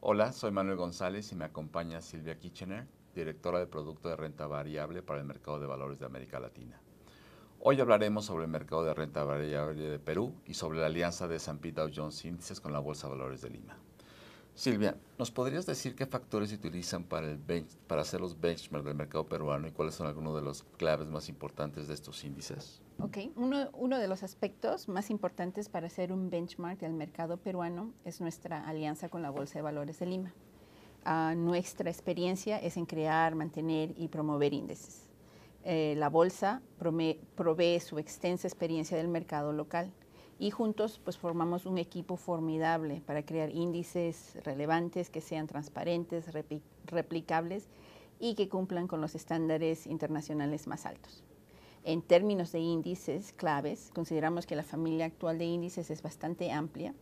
Hola, soy Manuel González y me acompaña Silvia Kitchener, directora de Producto de Renta Variable para el Mercado de Valores de América Latina. Hoy hablaremos sobre el mercado de renta variable de Perú y sobre la alianza de San Dow Jones Índices con la Bolsa de Valores de Lima. Silvia, ¿nos podrías decir qué factores se utilizan para, el para hacer los benchmarks del mercado peruano y cuáles son algunos de los claves más importantes de estos índices? Ok, uno, de los aspectos más importantes para hacer un benchmark del mercado peruano es nuestra alianza con la Bolsa de Valores de Lima. Ah, nuestra experiencia es en crear, mantener y promover índices. Eh, la Bolsa provee su extensa experiencia del mercado local y juntos pues formamos un equipo formidable para crear índices relevantes que sean transparentes, replicables y que cumplan con los estándares internacionales más altos. En términos de índices claves, consideramos que la familia actual de índices es bastante amplia,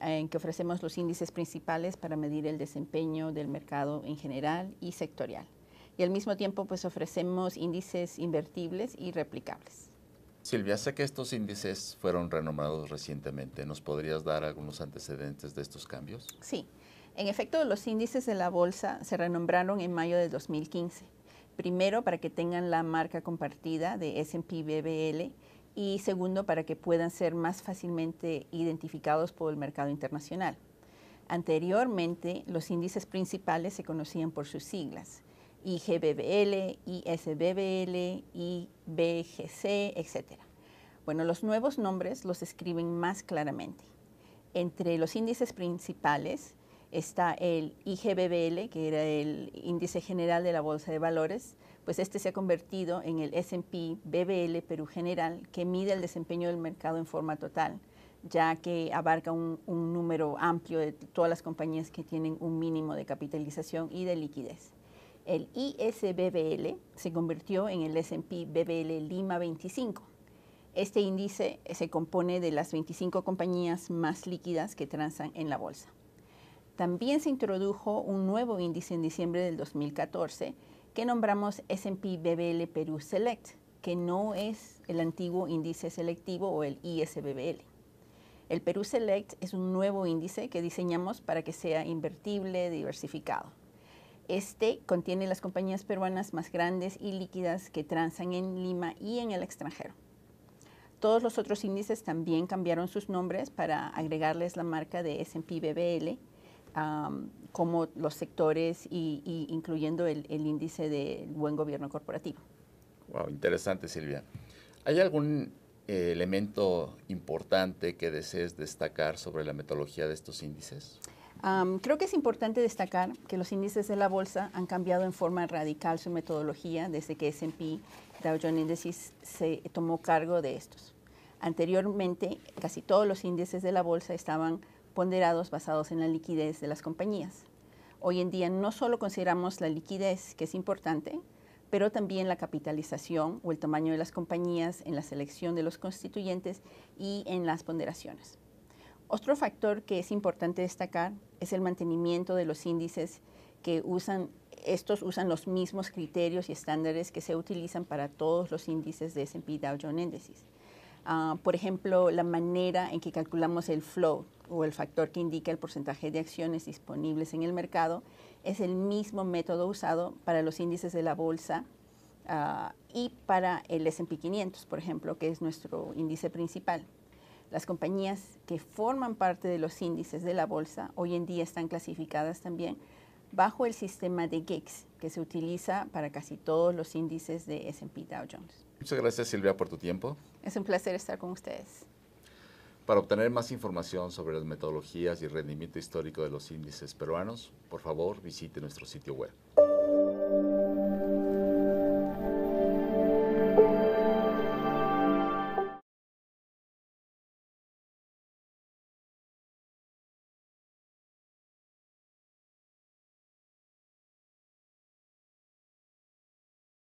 en que ofrecemos los índices principales para medir el desempeño del mercado en general y sectorial. Y al mismo tiempo, pues ofrecemos índices invertibles y replicables. Silvia, sé que estos índices fueron renombrados recientemente. ¿Nos podrías dar algunos antecedentes de estos cambios? Sí. En efecto, los índices de la bolsa se renombraron en mayo de 2015. Primero, para que tengan la marca compartida de SP BBL y segundo, para que puedan ser más fácilmente identificados por el mercado internacional. Anteriormente, los índices principales se conocían por sus siglas IGBBL, ISBBL, IBGC, etc. Bueno, los nuevos nombres los escriben más claramente. Entre los índices principales está el IGBBL, que era el índice general de la Bolsa de Valores, pues este se ha convertido en el S&P BBL Perú General, que mide el desempeño del mercado en forma total, ya que abarca un número amplio de todas las compañías que tienen un mínimo de capitalización y de liquidez el ISBBL se convirtió en el S&P BBL Lima 25. Este índice se compone de las 25 compañías más líquidas que transan en la bolsa. También se introdujo un nuevo índice en diciembre del 2014 que nombramos S&P BBL Perú Select, que no es el antiguo índice selectivo o el ISBBL. El Perú Select es un nuevo índice que diseñamos para que sea invertible, diversificado. Este contiene las compañías peruanas más grandes y líquidas que transan en Lima y en el extranjero. Todos los otros índices también cambiaron sus nombres para agregarles la marca de S&P BBL, como los sectores y, incluyendo el, índice de buen gobierno corporativo. Wow, interesante Silvia. ¿Hay algún eh, elemento importante que desees destacar sobre la metodología de estos índices? creo que es importante destacar que los índices de la bolsa han cambiado en forma radical su metodología desde que S&P Dow Jones Indices se tomó cargo de estos. Anteriormente, casi todos los índices de la bolsa estaban ponderados basados en la liquidez de las compañías. Hoy en día no solo consideramos la liquidez, que es importante, pero también la capitalización o el tamaño de las compañías en la selección de los constituyentes y en las ponderaciones. Otro factor que es importante destacar es el mantenimiento de los índices que usan, estos usan los mismos criterios y estándares que se utilizan para todos los índices de S&P Dow Jones Indices. Ah, por ejemplo, la manera en que calculamos el flow o el factor que indica el porcentaje de acciones disponibles en el mercado es el mismo método usado para los índices de la bolsa ah, y para el S&P 500, por ejemplo, que es nuestro índice principal. Las compañías que forman parte de los índices de la bolsa hoy en día están clasificadas también bajo el sistema de GICS, e que se utiliza para casi todos los índices de S&P Dow Jones. Muchas gracias, Silvia, por tu tiempo. Es un placer estar con ustedes. Para obtener más información sobre las metodologías y rendimiento histórico de los índices peruanos, por favor visite nuestro sitio web.